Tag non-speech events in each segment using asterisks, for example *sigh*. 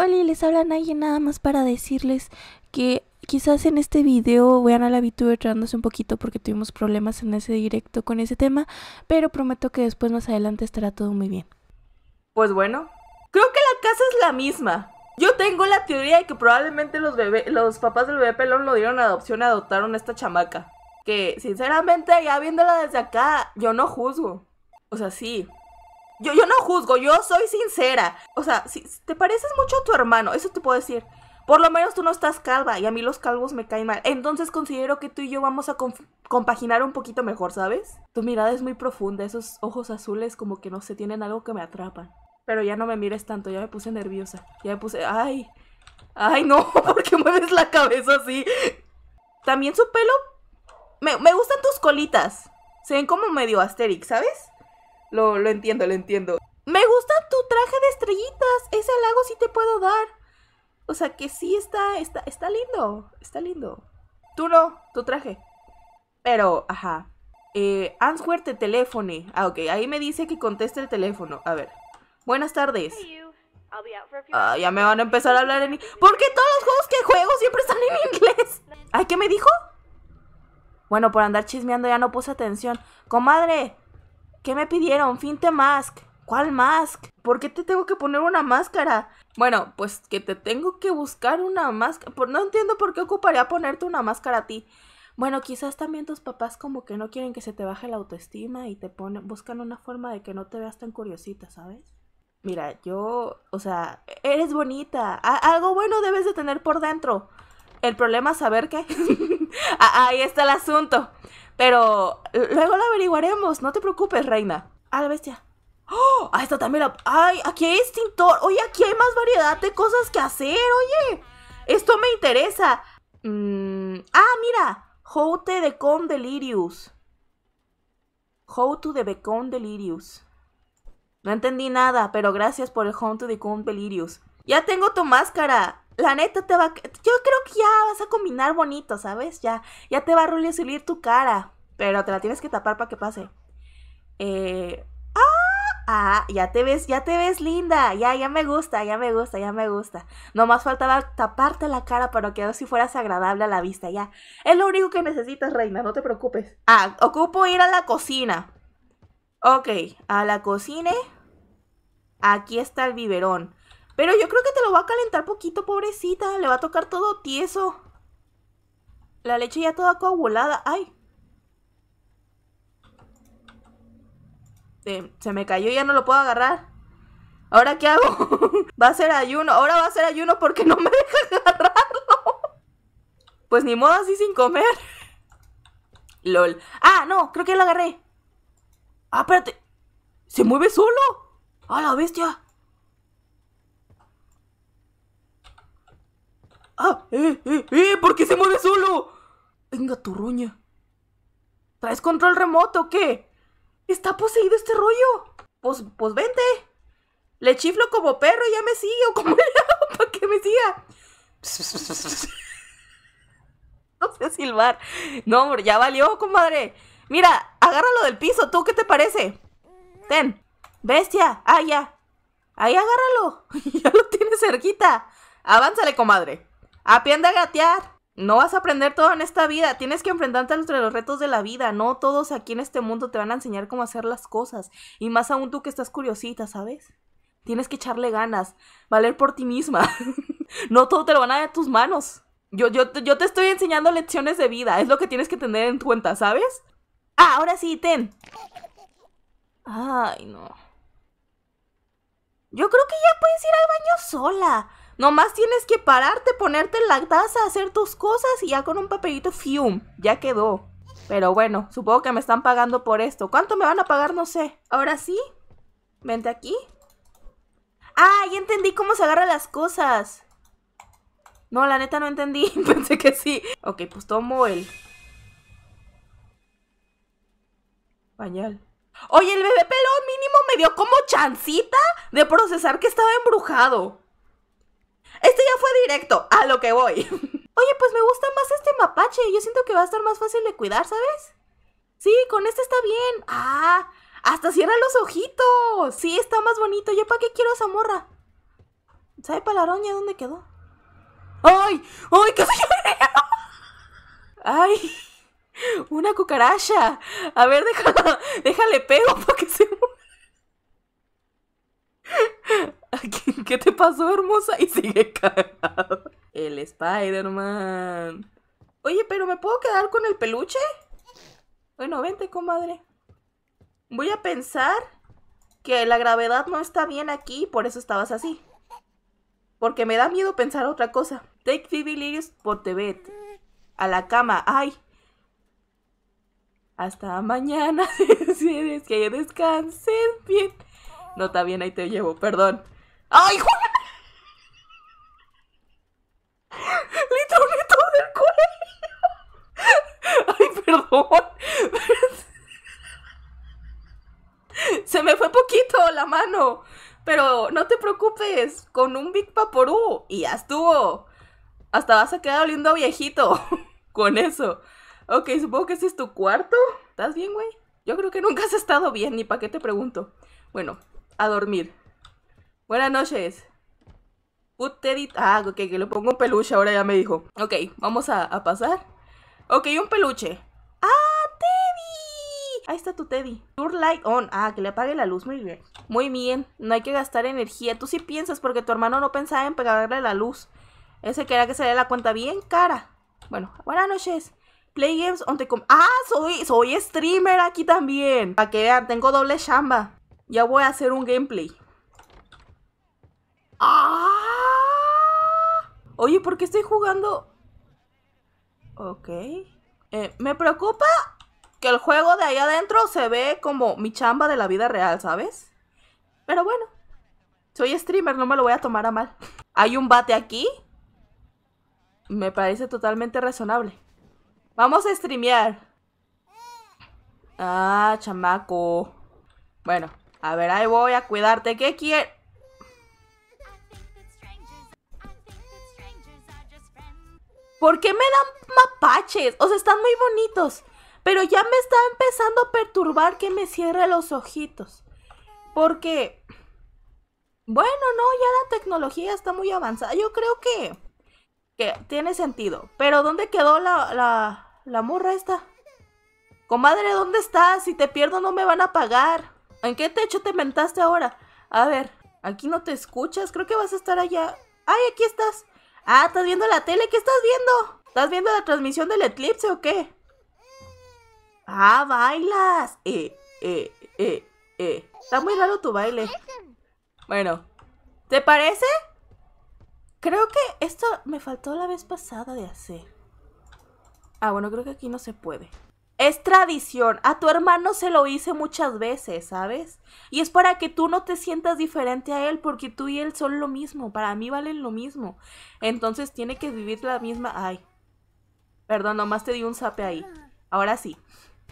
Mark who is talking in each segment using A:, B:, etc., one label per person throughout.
A: Hola, les habla nadie nada más para decirles que quizás en este video vean a la VTuber trándose un poquito porque tuvimos problemas en ese directo con ese tema, pero prometo que después más adelante estará todo muy bien. Pues bueno, creo que la casa es la misma. Yo tengo la teoría de que probablemente los, los papás del bebé pelón lo dieron a adopción, adoptaron a esta chamaca. Que sinceramente, ya viéndola desde acá, yo no juzgo. O sea, sí, yo, no juzgo, yo soy sincera. O sea, si te pareces mucho a tu hermano, eso te puedo decir. Por lo menos tú no estás calva y a mí los calvos me caen mal. Entonces considero que tú y yo vamos a compaginar un poquito mejor, ¿sabes? Tu mirada es muy profunda, esos ojos azules como que no sé, tienen algo que me atrapan. Pero ya no me mires tanto, ya me puse nerviosa. Ya me puse, ay, ay no, *laughs* ¿Por qué mueves la cabeza así? También su pelo, me, gustan tus colitas. Se ven como medio asterix, ¿sabes? Lo, entiendo, lo entiendo. Me gusta tu traje de estrellitas. Ese halago sí te puedo dar. O sea que sí está, está, está lindo. Está lindo. Tú no, tu traje. Pero, ajá. Eh, Answer te telefone. Ah, ok. Ahí me dice que conteste el teléfono. A ver. Buenas tardes. Ah, ya me van a empezar a hablar en inglés. ¿Por qué todos los juegos que juego siempre están en inglés? *laughs* ¿Ay, qué me dijo? Bueno, por andar chismeando ya no puse atención. Comadre, ¿Qué me pidieron? Finte mask. ¿Cuál mask? ¿Por qué te tengo que poner una máscara? Bueno, pues que te tengo que buscar una máscara. No entiendo por qué ocuparía ponerte una máscara a ti. Bueno, quizás también tus papás como que no quieren que se te baje la autoestima y te ponen, buscan una forma de que no te veas tan curiosita, ¿sabes? Mira, yo, o sea, eres bonita. algo bueno debes de tener por dentro. El problema es saber qué. *laughs* Ahí está el asunto. Pero luego lo averiguaremos, no te preocupes, reina. A ah, la bestia. ¡Oh! Ah, esta también la... ¡Ay! Aquí hay extintor. Oye, aquí hay más variedad de cosas que hacer, oye. Esto me interesa. Mm, ah, mira. How de con delirius. How to the con No entendí nada, pero gracias por el How to con delirius. Ya tengo tu máscara la neta te va. Yo creo que ya vas a combinar bonito, ¿sabes? Ya, ya te va a subir tu cara. Pero te la tienes que tapar para que pase. Eh, ah, ah, ya te ves, ya te ves linda. Ya, ya me gusta, ya me gusta, ya me gusta. Nomás faltaba taparte la cara para que si fueras agradable a la vista, ya. Es lo único que necesitas, reina, no te preocupes. Ah, ocupo ir a la cocina. Ok, a la cocina. Aquí está el biberón. Pero yo creo que te lo va a calentar poquito, pobrecita. Le va a tocar todo tieso. La leche ya toda coagulada. ¡Ay! Eh, se me cayó, ya no lo puedo agarrar. ¿Ahora qué hago? *laughs* va a ser ayuno. Ahora va a ser ayuno porque no me deja agarrarlo. Pues ni modo así sin comer. *laughs* LOL. Ah, no, creo que ya lo agarré. Ah, espérate. ¿Se mueve solo? A la bestia. ¡Ah! ¡Eh, eh, eh! ¿Por qué se mueve solo? Venga, ruña ¿Traes control remoto o qué? ¿Está poseído este rollo? Pues, pues vente. Le chiflo como perro y ya me sigue. ¿O como *laughs* ¿Para que me siga? *laughs* no sé silbar. No, hombre, ya valió, comadre Mira, agárralo del piso. ¿Tú qué te parece? Ten. Bestia. Ah, ya. Ahí agárralo. *laughs* ya lo tienes cerquita. Avánzale, comadre. Aprende a gatear. No vas a aprender todo en esta vida. Tienes que enfrentarte entre los retos de la vida. No todos aquí en este mundo te van a enseñar cómo hacer las cosas. Y más aún tú que estás curiosita, ¿sabes? Tienes que echarle ganas. Valer por ti misma. *laughs* no todo te lo van a dar tus manos. Yo, yo, yo te estoy enseñando lecciones de vida. Es lo que tienes que tener en cuenta, ¿sabes? Ah, ahora sí, ten. Ay, no. Yo creo que ya puedes ir al baño sola. Nomás tienes que pararte, ponerte en la taza, hacer tus cosas y ya con un papelito, fium, ya quedó. Pero bueno, supongo que me están pagando por esto. ¿Cuánto me van a pagar? No sé. Ahora sí. Vente aquí. Ah, ya entendí cómo se agarra las cosas. No, la neta no entendí. *laughs* Pensé que sí. Ok, pues tomo el... Pañal. Oye, el bebé pelón mínimo me dio como chancita de procesar que estaba embrujado. Este ya fue directo, a lo que voy. *laughs* Oye, pues me gusta más este mapache. Yo siento que va a estar más fácil de cuidar, ¿sabes? Sí, con este está bien. Ah, hasta cierran los ojitos. Sí, está más bonito. ¿Yo para qué quiero esa morra? ¿Sabe palaroña dónde quedó? ¡Ay! ¡Ay, qué *laughs* ¡Ay! Una cucaracha. A ver, déjale pego porque se *laughs* ¿Qué te pasó, hermosa? Y sigue cagado. El Spider-Man. Oye, pero ¿me puedo quedar con el peluche? Bueno, vente, comadre. Voy a pensar que la gravedad no está bien aquí, por eso estabas así. Porque me da miedo pensar otra cosa. Take Phoebe por Tebet. A la cama. ¡Ay! Hasta mañana. *laughs* es que descansen bien. No, está bien, ahí te llevo, perdón. ¡Ay, hijo! ¡Lito del del ¡Ay, perdón! Se me fue poquito la mano. Pero no te preocupes, con un Big Paporú y ya estuvo. Hasta vas a quedar oliendo viejito *laughs* con eso. Ok, supongo que ese es tu cuarto. ¿Estás bien, güey? Yo creo que nunca has estado bien, ni para qué te pregunto. Bueno, a dormir. Buenas noches. Usted Ah, ok, que le pongo un peluche, ahora ya me dijo. Ok, vamos a, pasar. Ok, un peluche. ¡Ah, Teddy! Ahí está tu Teddy. Tour light on. Ah, que le apague la luz, muy bien. Muy bien, no hay que gastar energía. Tú sí piensas, porque tu hermano no pensaba en pegarle la luz. Ese quería que se le la cuenta bien cara. Bueno, buenas noches. Play games on the com Ah, soy, soy streamer aquí también. Para que vean, tengo doble chamba. Ya voy a hacer un gameplay. ¡Ah! Oye, ¿por qué estoy jugando? Ok. Eh, me preocupa que el juego de ahí adentro se ve como mi chamba de la vida real, ¿sabes? Pero bueno, soy streamer, no me lo voy a tomar a mal. Hay un bate aquí. Me parece totalmente razonable. Vamos a streamear. Ah, chamaco. Bueno, a ver, ahí voy a cuidarte. ¿Qué quieres? ¿Por qué me dan mapaches? O sea, están muy bonitos. Pero ya me está empezando a perturbar que me cierre los ojitos. Porque, bueno, no, ya la tecnología está muy avanzada. Yo creo que, que tiene sentido. Pero ¿dónde quedó la, la, la morra esta? Comadre, ¿dónde estás? Si te pierdo no me van a pagar. ¿En qué techo te mentaste ahora? A ver, aquí no te escuchas. Creo que vas a estar allá. ¡Ay, aquí estás! Ah, ¿estás viendo la tele? ¿Qué estás viendo? ¿Estás viendo la transmisión del eclipse o qué? Ah, bailas. Eh, eh, eh, eh. Está muy raro tu baile. Bueno, ¿te parece? Creo que esto me faltó la vez pasada de hacer. Ah, bueno, creo que aquí no se puede. Es tradición. A tu hermano se lo hice muchas veces, ¿sabes? Y es para que tú no te sientas diferente a él, porque tú y él son lo mismo. Para mí valen lo mismo. Entonces tiene que vivir la misma. Ay. Perdón, nomás te di un zape ahí. Ahora sí.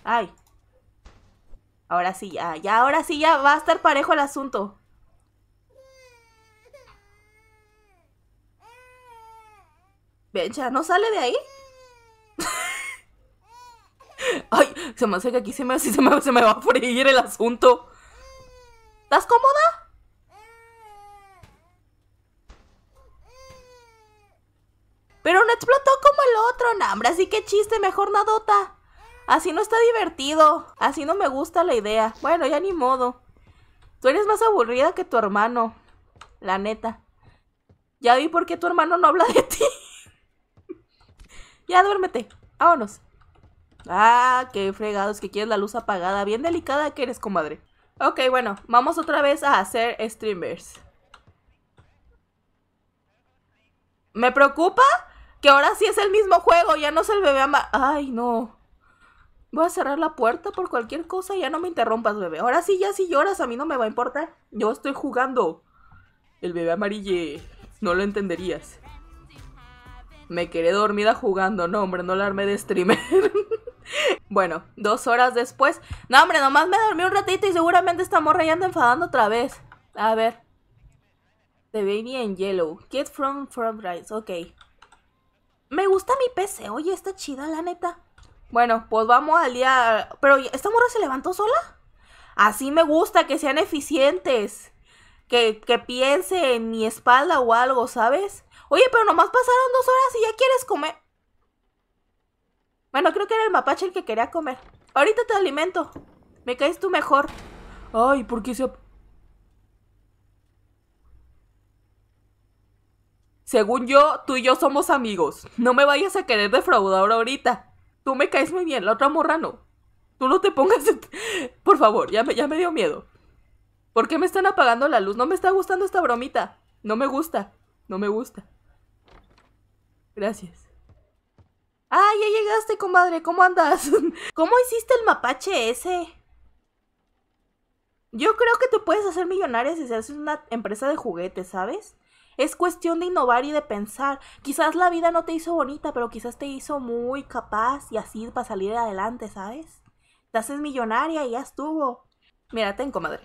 A: Ay. Ahora sí, ya, ya, ahora sí, ya va a estar parejo el asunto. ¿Ven, ya no sale de ahí? Ay, se me hace que aquí *laughs* se me, va a freír el asunto. ¿Estás cómoda? Pero no explotó como el otro, Nambra, así que chiste, mejor nadota. Así no está divertido. Así no me gusta la idea. Bueno, ya ni modo. Tú eres más aburrida que tu hermano. La neta. Ya vi por qué tu hermano no habla de ti. *laughs* ya duérmete. Vámonos. Ah, qué fregados, que quieres la luz apagada. Bien delicada que eres, comadre. Ok, bueno, vamos otra vez a hacer streamers. Me preocupa que ahora sí es el mismo juego, ya no es el bebé ama... Ay, no. Voy a cerrar la puerta por cualquier cosa, ya no me interrumpas, bebé. Ahora sí, ya si lloras, a mí no me va a importar. Yo estoy jugando. El bebé amarille, no lo entenderías. Me quedé dormida jugando, no, hombre, no la armé de streamer. *laughs* *laughs* Bueno, dos horas después. No, hombre, nomás me dormí un ratito y seguramente esta morra ya anda enfadando otra vez. A ver. The Baby en Yellow. Get from Front rise. Ok. Me gusta mi PC. Oye, está chida, la neta. Bueno, pues vamos al día. Pero, ¿esta morra se levantó sola? Así me gusta, que sean eficientes. que piense en mi espalda o algo, ¿sabes? Oye, pero nomás pasaron dos horas y ya quieres comer. Bueno, creo que era el mapache el que quería comer. Ahorita te alimento. Me caes tú mejor. Ay, ¿por qué se... Según yo, tú y yo somos amigos. No me vayas a querer defraudar ahorita. Tú me caes muy bien, la otra morra no. Tú no te pongas... Por favor, ya me, ya me dio miedo. ¿Por qué me están apagando la luz? No me está gustando esta bromita. No me gusta. No me gusta. Gracias. Ah, ya llegaste, comadre, ¿cómo andas? *laughs* ¿Cómo hiciste el mapache ese? Yo creo que te puedes hacer millonaria si se hace una empresa de juguetes, ¿sabes? Es cuestión de innovar y de pensar. Quizás la vida no te hizo bonita, pero quizás te hizo muy capaz y así para salir adelante, ¿sabes? Te haces millonaria y ya estuvo. Mírate, comadre.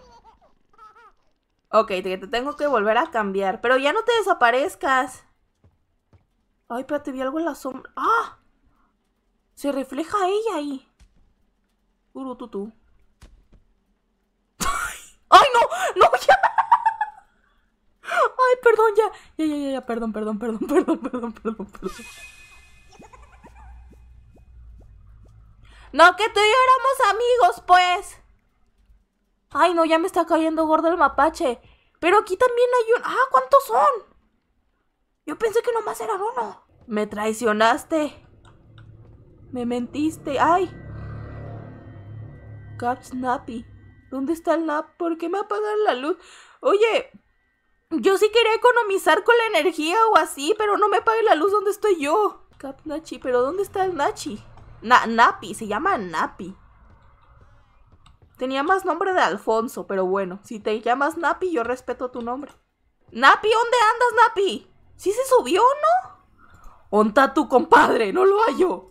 A: Ok, te, te tengo que volver a cambiar. Pero ya no te desaparezcas. Ay, pero te vi algo en la sombra. ¡Ah! Se refleja ella ahí. tú. *laughs* ¡Ay, no! ¡No, ya! ¡Ay, perdón, ya! Ya, ya, ya, ya, perdón, perdón, perdón, *laughs* perdón, perdón, perdón, perdón. No, que tú y yo éramos amigos, pues. Ay, no, ya me está cayendo gordo el mapache. Pero aquí también hay un... ¡Ah, cuántos son! Yo pensé que nomás eran uno. Me traicionaste. Me mentiste. ¡Ay! Cap Snappy. ¿Dónde está el nap? ¿Por qué me apagaron la luz? Oye, yo sí quería economizar con la energía o así, pero no me apague la luz. ¿Dónde estoy yo? Cap Nachi, ¿pero dónde está el Nachi? Na Napi, se llama Napi. Tenía más nombre de Alfonso, pero bueno, si te llamas Napi, yo respeto tu nombre. Napi, ¿dónde andas, Napi? ¿Sí se subió o no? Onta tu compadre, no lo hallo.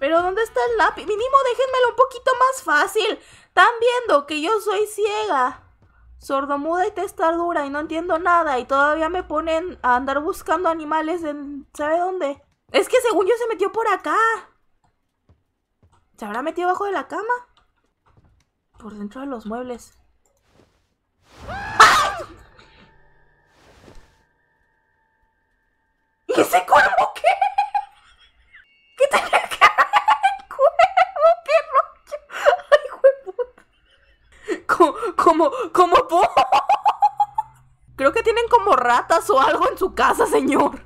A: Pero ¿dónde está el lápiz? Mínimo déjenmelo un poquito más fácil. Están viendo que yo soy ciega, sordomuda y testadura y no entiendo nada y todavía me ponen a andar buscando animales en... ¿Sabe dónde? Es que según yo se metió por acá. ¿Se habrá metido debajo de la cama? Por dentro de los muebles. ¡Ah! ratas o algo en su casa, señor.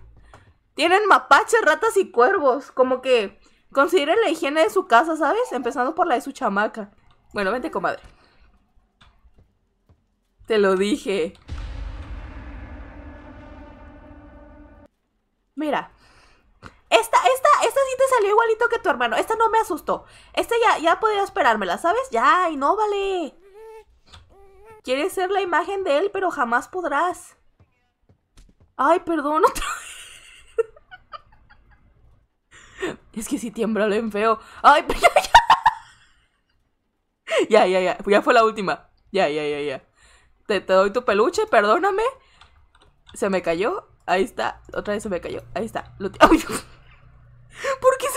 A: Tienen mapaches, ratas y cuervos. Como que consideren la higiene de su casa, ¿sabes? Empezando por la de su chamaca. Bueno, vente, comadre. Te lo dije. Mira. Esta, esta, esta sí te salió igualito que tu hermano. Esta no me asustó. Esta ya, ya podía esperármela, ¿sabes? Ya, y no vale. Quieres ser la imagen de él, pero jamás podrás. Ay, perdón, otra vez. Es que si tiembla bien feo. Ay, *laughs* ya, ya. Ya, ya, ya. Ya fue la última. Ya, ya, ya, ya. Te, doy tu peluche, perdóname. Se me cayó. Ahí está. Otra vez se me cayó. Ahí está. *laughs* ¡Ay, ¿Por qué se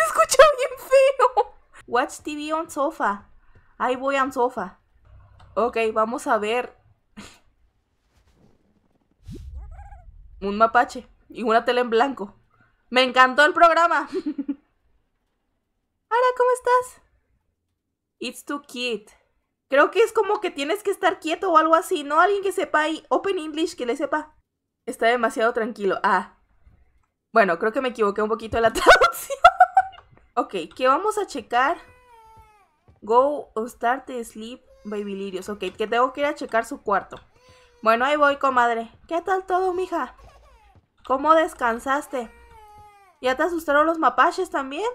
A: escucha bien feo? Watch TV on sofa. Ahí voy on sofa. Ok, vamos a ver un mapache y una tele en blanco. Me encantó el programa. ahora *laughs* ¿cómo estás? It's too cute. Creo que es como que tienes que estar quieto o algo así, ¿no? Alguien que sepa ahí, Open English, que le sepa. Está demasiado tranquilo. Ah. Bueno, creo que me equivoqué un poquito en la *laughs* traducción. ok, ¿qué vamos a checar? Go or start to sleep, baby lirios. Ok, que tengo que ir a checar su cuarto. Bueno, ahí voy, comadre. ¿Qué tal todo, mija? ¿Cómo descansaste? ¿Ya te asustaron los mapaches también?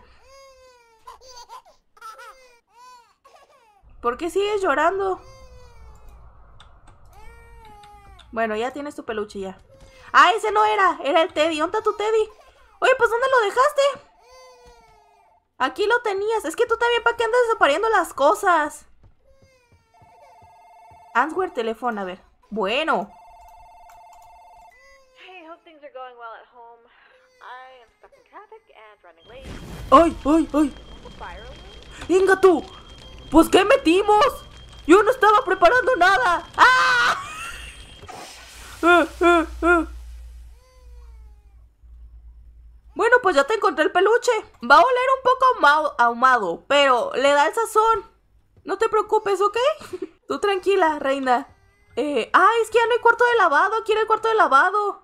A: ¿Por qué sigues llorando? Bueno, ya tienes tu peluche ya. Ah, ese no era, era el Teddy. ¿Dónde está tu Teddy? Oye, pues ¿dónde lo dejaste? Aquí lo tenías. Es que tú también, ¿para qué andas desapareciendo las cosas? Answer teléfono, a ver. Bueno. ¡Ay, ay, ay! ¡Inga tú! ¿Pues qué metimos? ¡Yo no estaba preparando nada! ¡Ah! Eh, eh, eh. Bueno, pues ya te encontré el peluche. Va a oler un poco ahumado, pero le da el sazón. No te preocupes, ¿ok? *laughs* Tú tranquila, reina. Eh, ah, es que ya no hay cuarto de lavado. Quiero el cuarto de lavado.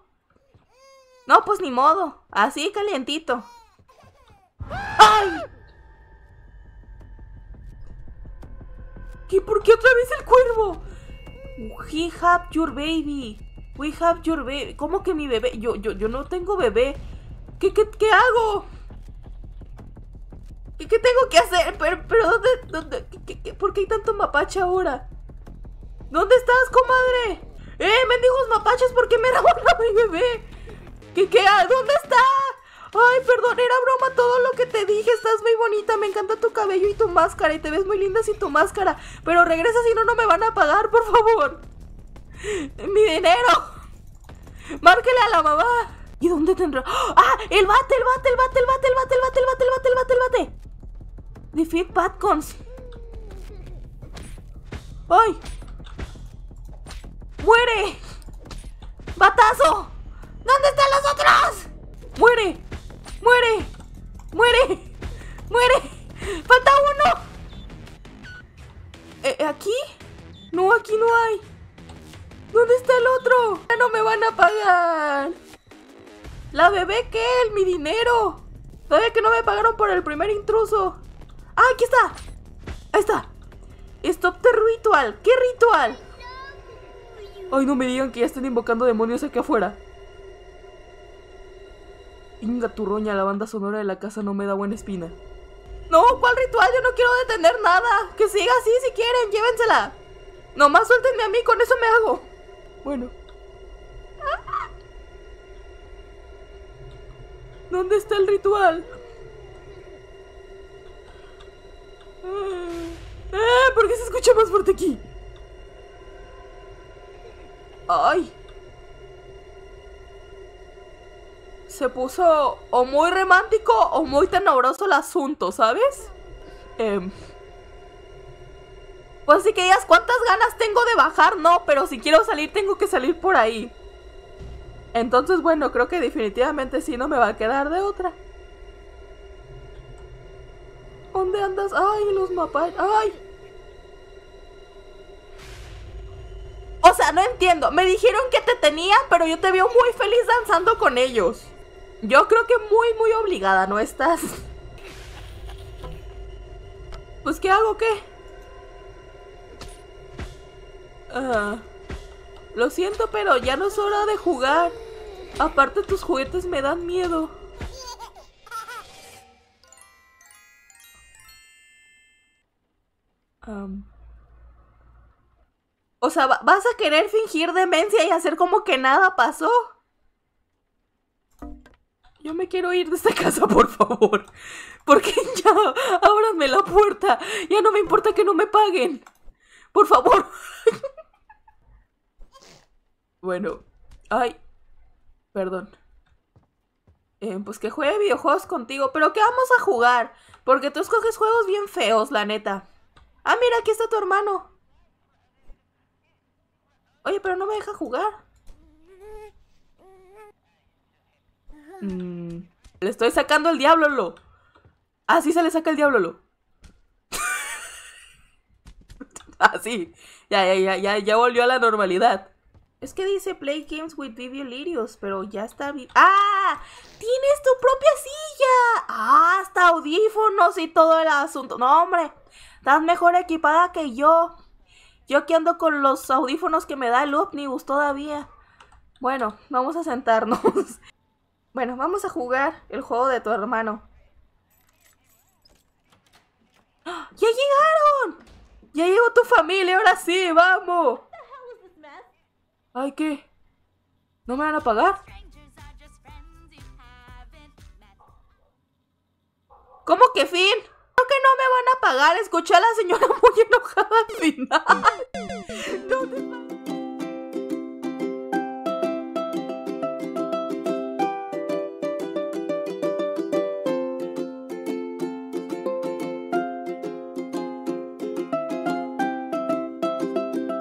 A: No, pues ni modo. Así calientito. ¡Ay! ¿Qué? ¿Por qué otra vez el cuervo? He have your baby. We have your baby. ¿Cómo que mi bebé? Yo, yo, yo no tengo bebé. ¿Qué, qué, hago? ¿Qué, ¿Qué, tengo que hacer? ¿Pero, pero dónde? dónde ¿Por qué hay tanto mapache ahora? ¿Dónde estás, comadre? ¡Eh, mendigos mapaches! ¿Por qué me *laughs* robaron a mi bebé? ¿Qué, qué? ¿Dónde estás? Ay, perdón, era broma todo lo que te dije. Estás muy bonita, me encanta tu cabello y tu máscara. Y te ves muy linda sin tu máscara. Pero regresa si no, no me van a pagar, por favor. Mi dinero. Márquele a la mamá. ¿Y dónde tendrá? ¡Ah! ¡El bate, el bate, el bate, el bate, el bate, el bate, el bate, el bate, el bate, el bate! Defeat Patcons. ¡Ay! ¡Muere! ¡Batazo! ¿Dónde están los otros? ¡Muere! ¡Muere! ¡Muere! ¡Muere! ¡Falta uno! Eh, eh, ¿Aquí? No, aquí no hay. ¿Dónde está el otro? Ya no me van a pagar. ¿La bebé qué? ¡Mi dinero! Sabía que no me pagaron por el primer intruso. ¡Ah, aquí está! Ahí está. Stop the ritual. ¿Qué ritual? Ay, no me digan que ya están invocando demonios aquí afuera. Inga turroña, la banda sonora de la casa no me da buena espina. No, ¿cuál ritual? Yo no quiero detener nada. Que siga así si quieren, llévensela. Nomás suéltenme a mí, con eso me hago. Bueno. ¿Dónde está el ritual? Eh, ¿Por qué se escucha más fuerte aquí? ¡Ay! se puso o muy romántico o muy tenebroso el asunto, ¿sabes? Em, pues sí que ¿cuántas ganas tengo de bajar? No, pero si quiero salir tengo que salir por ahí. Entonces, bueno, creo que definitivamente sí no me va a quedar de otra. ¿Dónde andas? ¡Ay, los mapas! ¡Ay! O sea, no entiendo. Me dijeron que te tenía pero yo te veo muy feliz danzando con ellos. Yo creo que muy, muy obligada, ¿no estás? Pues, ¿qué hago? ¿Qué? Ah, lo siento, pero ya no es hora de jugar. Aparte, tus juguetes me dan miedo. O sea, ¿vas a querer fingir demencia y hacer como que nada pasó? yo me quiero ir de esta *laughs* casa, por favor. Porque *laughs* ya, ábranme la puerta. Ya no me importa que no me paguen. Por favor. *laughs* bueno. Ay. Perdón. Eh, pues que juegue videojuegos contigo. Pero que vamos a jugar. Porque tú escoges juegos bien feos, la neta. Ah, mira, aquí está tu hermano. Oye, pero no me deja jugar. Mm. le estoy sacando el diablo, lo. Así se le saca el diablo, lo. *laughs* Así. Ya, ya, ya, ya, ya volvió a la normalidad. Es que dice play games with video lirios, pero ya está. ¡Ah! ¡Tienes tu propia silla! ¡Ah! Hasta audífonos y todo el asunto. No, hombre. Estás mejor equipada que yo. Yo que ando con los audífonos que me da el ómnibus todavía. Bueno, vamos a sentarnos. *laughs* Bueno, vamos a jugar el juego de tu hermano. ¡Ah! ¡Ya llegaron! ¡Ya llegó tu familia! ¡Ahora sí! ¡Vamos! Ay, ¿qué? ¿No me van a pagar? ¿Cómo que fin? ¿Cómo que no me van a pagar. Escuché a la señora *laughs* muy enojada al final. *laughs*